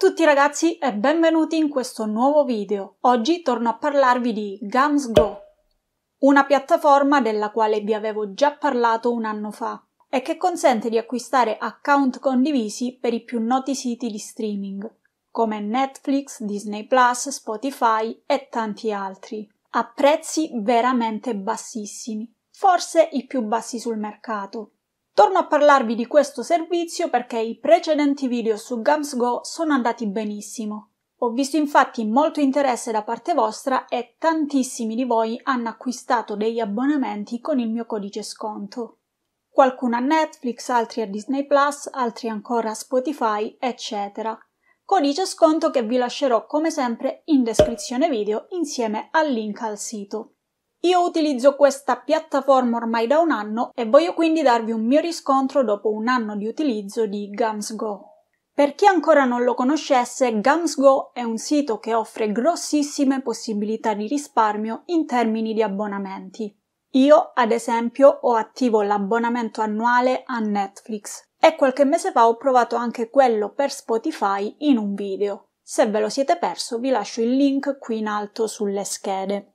Ciao a tutti ragazzi e benvenuti in questo nuovo video. Oggi torno a parlarvi di Gums Go, una piattaforma della quale vi avevo già parlato un anno fa e che consente di acquistare account condivisi per i più noti siti di streaming come Netflix, Disney Spotify e tanti altri, a prezzi veramente bassissimi, forse i più bassi sul mercato. Torno a parlarvi di questo servizio perché i precedenti video su GamsGo sono andati benissimo. Ho visto infatti molto interesse da parte vostra e tantissimi di voi hanno acquistato degli abbonamenti con il mio codice sconto. Qualcuno a Netflix, altri a Disney Plus, altri ancora a Spotify, eccetera. Codice sconto che vi lascerò come sempre in descrizione video insieme al link al sito. Io utilizzo questa piattaforma ormai da un anno e voglio quindi darvi un mio riscontro dopo un anno di utilizzo di GamsGo. Per chi ancora non lo conoscesse, GamsGo è un sito che offre grossissime possibilità di risparmio in termini di abbonamenti. Io, ad esempio, ho attivo l'abbonamento annuale a Netflix e qualche mese fa ho provato anche quello per Spotify in un video. Se ve lo siete perso vi lascio il link qui in alto sulle schede.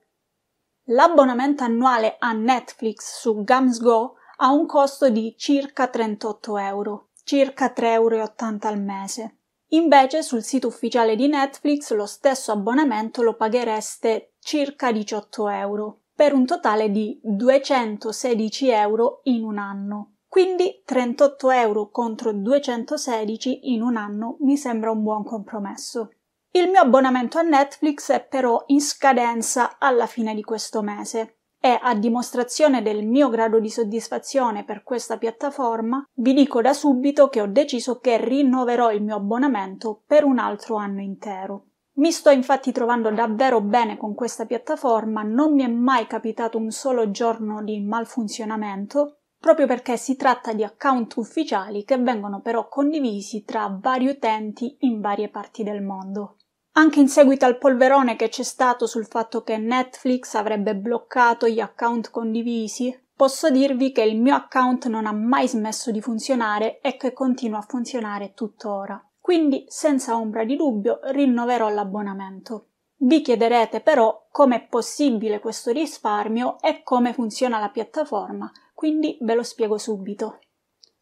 L'abbonamento annuale a Netflix su GamsGo ha un costo di circa 38 euro, circa 3,80 euro al mese. Invece sul sito ufficiale di Netflix lo stesso abbonamento lo paghereste circa 18 euro, per un totale di 216 euro in un anno. Quindi 38 euro contro 216 in un anno mi sembra un buon compromesso. Il mio abbonamento a Netflix è però in scadenza alla fine di questo mese e a dimostrazione del mio grado di soddisfazione per questa piattaforma, vi dico da subito che ho deciso che rinnoverò il mio abbonamento per un altro anno intero. Mi sto infatti trovando davvero bene con questa piattaforma, non mi è mai capitato un solo giorno di malfunzionamento, proprio perché si tratta di account ufficiali che vengono però condivisi tra vari utenti in varie parti del mondo anche in seguito al polverone che c'è stato sul fatto che Netflix avrebbe bloccato gli account condivisi, posso dirvi che il mio account non ha mai smesso di funzionare e che continua a funzionare tuttora. Quindi, senza ombra di dubbio, rinnoverò l'abbonamento. Vi chiederete però come è possibile questo risparmio e come funziona la piattaforma, quindi ve lo spiego subito.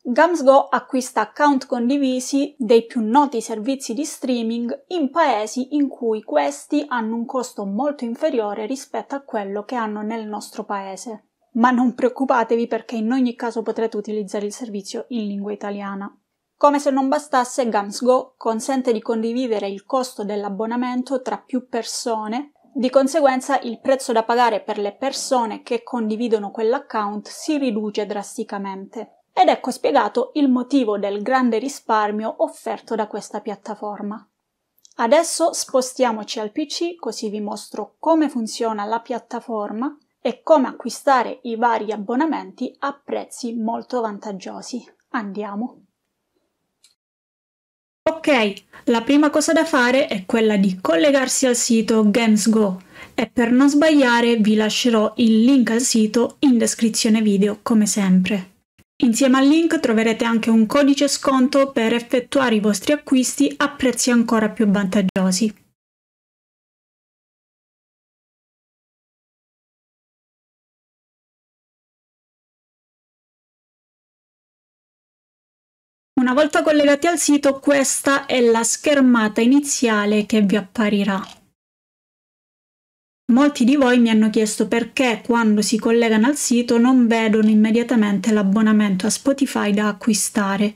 Gamsgo acquista account condivisi dei più noti servizi di streaming in paesi in cui questi hanno un costo molto inferiore rispetto a quello che hanno nel nostro paese. Ma non preoccupatevi perché in ogni caso potrete utilizzare il servizio in lingua italiana. Come se non bastasse, Gamsgo consente di condividere il costo dell'abbonamento tra più persone di conseguenza il prezzo da pagare per le persone che condividono quell'account si riduce drasticamente. Ed ecco spiegato il motivo del grande risparmio offerto da questa piattaforma. Adesso spostiamoci al PC così vi mostro come funziona la piattaforma e come acquistare i vari abbonamenti a prezzi molto vantaggiosi. Andiamo! Ok, la prima cosa da fare è quella di collegarsi al sito GamesGo e per non sbagliare vi lascerò il link al sito in descrizione video come sempre. Insieme al link troverete anche un codice sconto per effettuare i vostri acquisti a prezzi ancora più vantaggiosi. Una volta collegati al sito questa è la schermata iniziale che vi apparirà. Molti di voi mi hanno chiesto perché quando si collegano al sito non vedono immediatamente l'abbonamento a Spotify da acquistare.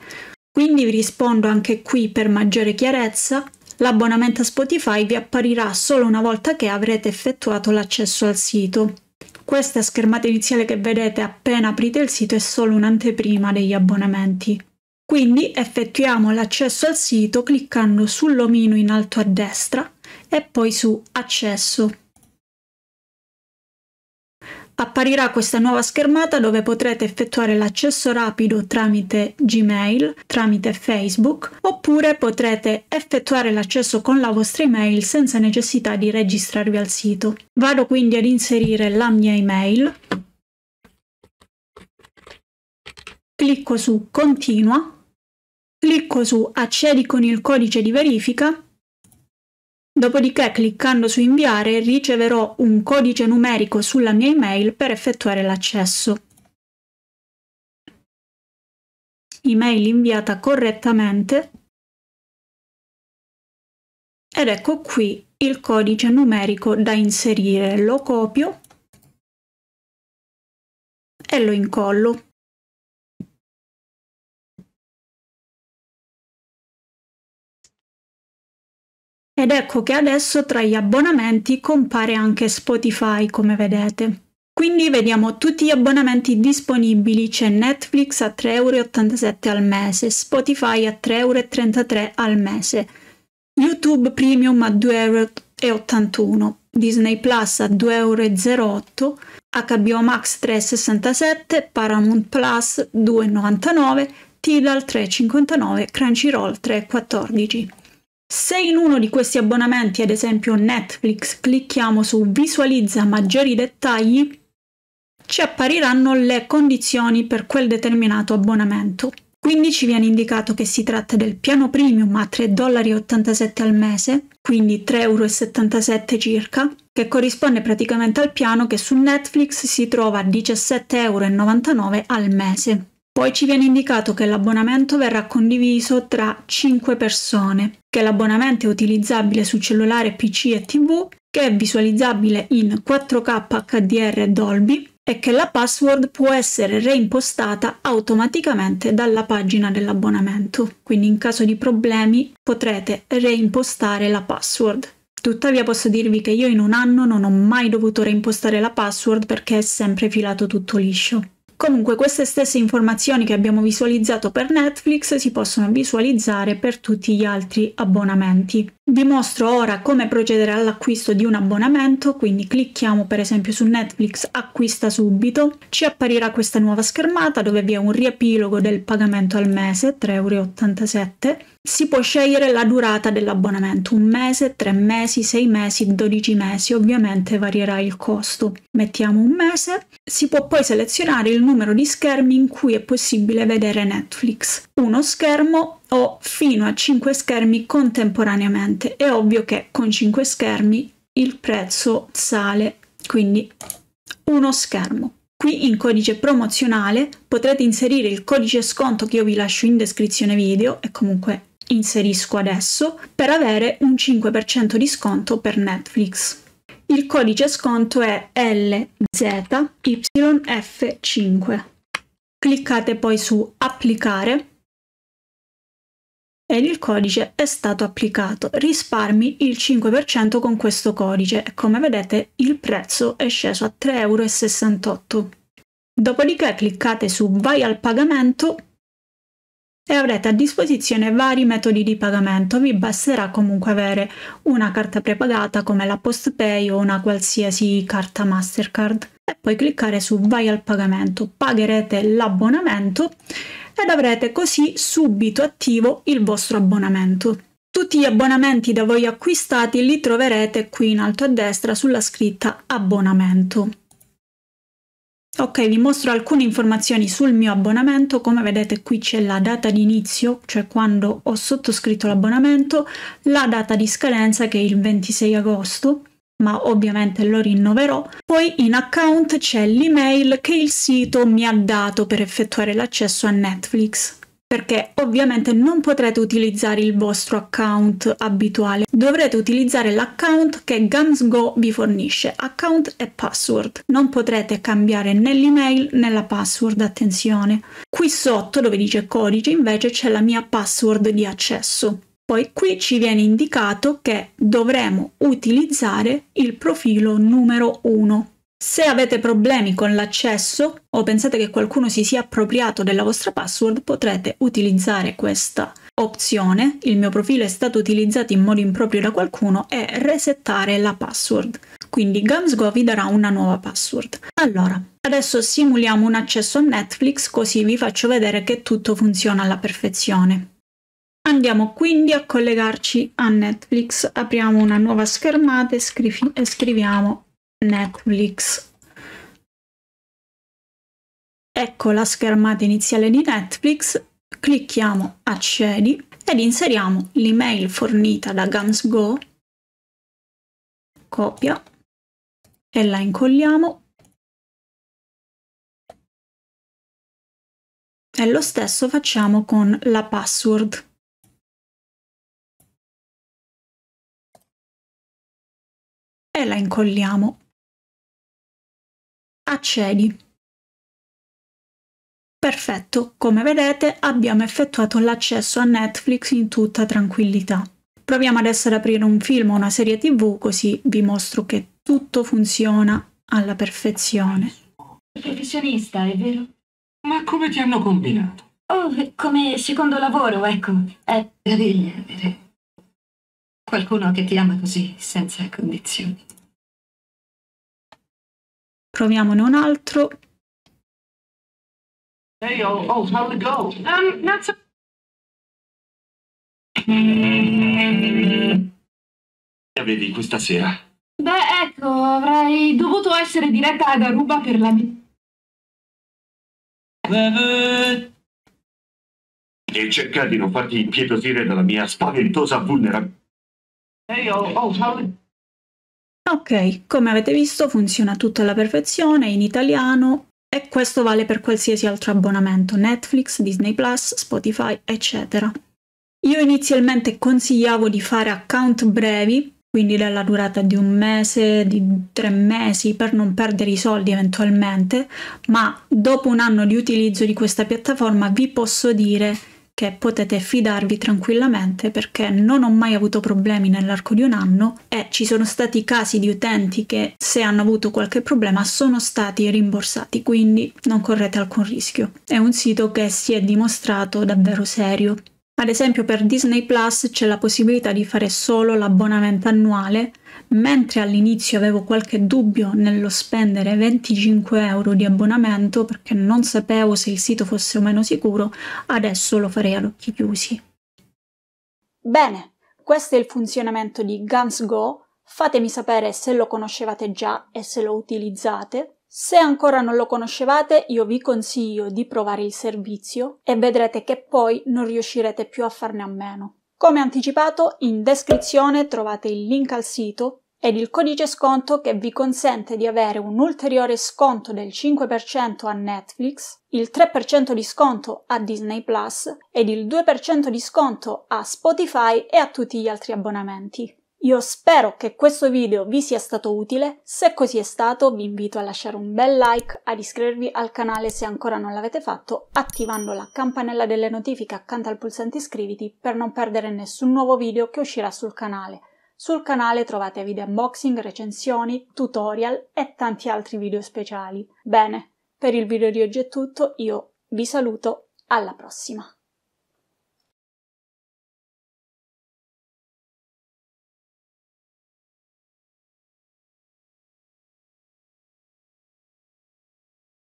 Quindi vi rispondo anche qui per maggiore chiarezza. L'abbonamento a Spotify vi apparirà solo una volta che avrete effettuato l'accesso al sito. Questa schermata iniziale che vedete appena aprite il sito è solo un'anteprima degli abbonamenti. Quindi effettuiamo l'accesso al sito cliccando sull'omino in alto a destra e poi su Accesso apparirà questa nuova schermata dove potrete effettuare l'accesso rapido tramite Gmail, tramite Facebook, oppure potrete effettuare l'accesso con la vostra email senza necessità di registrarvi al sito. Vado quindi ad inserire la mia email. Clicco su Continua, clicco su Accedi con il codice di verifica Dopodiché cliccando su inviare riceverò un codice numerico sulla mia email per effettuare l'accesso. Email inviata correttamente ed ecco qui il codice numerico da inserire. Lo copio e lo incollo. Ed ecco che adesso tra gli abbonamenti compare anche Spotify, come vedete. Quindi vediamo tutti gli abbonamenti disponibili, c'è Netflix a 3,87€ al mese, Spotify a 3,33€ al mese, YouTube Premium a 2,81€, Disney Plus a 2,08€, HBO Max 3,67€, Paramount Plus 2,99€, Tidal 3,59€, Crunchyroll 3,14€. Se in uno di questi abbonamenti, ad esempio Netflix, clicchiamo su Visualizza maggiori dettagli, ci appariranno le condizioni per quel determinato abbonamento. Quindi ci viene indicato che si tratta del piano premium a 3,87 al mese, quindi 3,77€ circa, che corrisponde praticamente al piano che su Netflix si trova a 17,99€ al mese. Poi ci viene indicato che l'abbonamento verrà condiviso tra 5 persone, che l'abbonamento è utilizzabile su cellulare, PC e TV, che è visualizzabile in 4K HDR e Dolby e che la password può essere reimpostata automaticamente dalla pagina dell'abbonamento. Quindi in caso di problemi potrete reimpostare la password. Tuttavia posso dirvi che io in un anno non ho mai dovuto reimpostare la password perché è sempre filato tutto liscio. Comunque queste stesse informazioni che abbiamo visualizzato per Netflix si possono visualizzare per tutti gli altri abbonamenti. Vi mostro ora come procedere all'acquisto di un abbonamento, quindi clicchiamo per esempio su Netflix acquista subito, ci apparirà questa nuova schermata dove vi è un riepilogo del pagamento al mese, 3,87 euro, si può scegliere la durata dell'abbonamento, un mese, tre mesi, sei mesi, dodici mesi, ovviamente varierà il costo. Mettiamo un mese, si può poi selezionare il numero di schermi in cui è possibile vedere Netflix uno schermo o fino a 5 schermi contemporaneamente. È ovvio che con 5 schermi il prezzo sale, quindi uno schermo. Qui in codice promozionale potrete inserire il codice sconto che io vi lascio in descrizione video e comunque inserisco adesso per avere un 5% di sconto per Netflix. Il codice sconto è LZYF5. Cliccate poi su applicare ed il codice è stato applicato. Risparmi il 5% con questo codice e come vedete il prezzo è sceso a 3,68 euro. Dopodiché cliccate su Vai al pagamento e avrete a disposizione vari metodi di pagamento. Vi basterà comunque avere una carta prepagata come la PostPay o una qualsiasi carta Mastercard. E poi cliccare su Vai al pagamento. Pagherete l'abbonamento ed avrete così subito attivo il vostro abbonamento. Tutti gli abbonamenti da voi acquistati li troverete qui in alto a destra sulla scritta abbonamento. Ok, vi mostro alcune informazioni sul mio abbonamento, come vedete qui c'è la data di inizio, cioè quando ho sottoscritto l'abbonamento, la data di scadenza che è il 26 agosto, ma ovviamente lo rinnoverò. Poi in account c'è l'email che il sito mi ha dato per effettuare l'accesso a Netflix perché ovviamente non potrete utilizzare il vostro account abituale, dovrete utilizzare l'account che GamsGo vi fornisce, account e password. Non potrete cambiare né l'email né la password, attenzione. Qui sotto dove dice codice invece c'è la mia password di accesso. Poi qui ci viene indicato che dovremo utilizzare il profilo numero 1. Se avete problemi con l'accesso o pensate che qualcuno si sia appropriato della vostra password potrete utilizzare questa opzione, il mio profilo è stato utilizzato in modo improprio da qualcuno e resettare la password. Quindi Gamsgo vi darà una nuova password. Allora, adesso simuliamo un accesso a Netflix così vi faccio vedere che tutto funziona alla perfezione. Andiamo quindi a collegarci a Netflix, apriamo una nuova schermata e, scrivi e scriviamo Netflix. Ecco la schermata iniziale di Netflix, clicchiamo accedi ed inseriamo l'email fornita da GamsGo, copia e la incolliamo e lo stesso facciamo con la password. e la incolliamo. Accedi. Perfetto, come vedete abbiamo effettuato l'accesso a Netflix in tutta tranquillità. Proviamo adesso ad aprire un film o una serie tv così vi mostro che tutto funziona alla perfezione. Professionista, è vero? Ma come ti hanno combinato? Oh, come secondo lavoro, ecco. È meraviglia avere qualcuno che ti ama così, senza condizioni. Proviamone un altro. Hey, oh, oh, how'd it go? Um, not so... Che avevi questa sera? Beh, ecco, avrei dovuto essere diretta ad Aruba per la... E cercare di non farti impietosire dalla mia spaventosa vulnerabilità. Hey, oh, oh, how'd it... Ok, come avete visto funziona tutto alla perfezione in italiano e questo vale per qualsiasi altro abbonamento Netflix, Disney Plus, Spotify, eccetera. Io inizialmente consigliavo di fare account brevi, quindi della durata di un mese, di tre mesi, per non perdere i soldi eventualmente, ma dopo un anno di utilizzo di questa piattaforma vi posso dire che che potete fidarvi tranquillamente perché non ho mai avuto problemi nell'arco di un anno e ci sono stati casi di utenti che se hanno avuto qualche problema sono stati rimborsati, quindi non correte alcun rischio. È un sito che si è dimostrato davvero serio. Ad esempio per Disney Plus c'è la possibilità di fare solo l'abbonamento annuale Mentre all'inizio avevo qualche dubbio nello spendere 25 euro di abbonamento perché non sapevo se il sito fosse o meno sicuro, adesso lo farei ad occhi chiusi. Bene, questo è il funzionamento di Guns Go. Fatemi sapere se lo conoscevate già e se lo utilizzate. Se ancora non lo conoscevate, io vi consiglio di provare il servizio e vedrete che poi non riuscirete più a farne a meno. Come anticipato, in descrizione trovate il link al sito ed il codice sconto che vi consente di avere un ulteriore sconto del 5% a Netflix, il 3% di sconto a Disney Plus ed il 2% di sconto a Spotify e a tutti gli altri abbonamenti. Io spero che questo video vi sia stato utile, se così è stato vi invito a lasciare un bel like, ad iscrivervi al canale se ancora non l'avete fatto, attivando la campanella delle notifiche accanto al pulsante iscriviti per non perdere nessun nuovo video che uscirà sul canale. Sul canale trovate video unboxing, recensioni, tutorial e tanti altri video speciali. Bene, per il video di oggi è tutto, io vi saluto, alla prossima!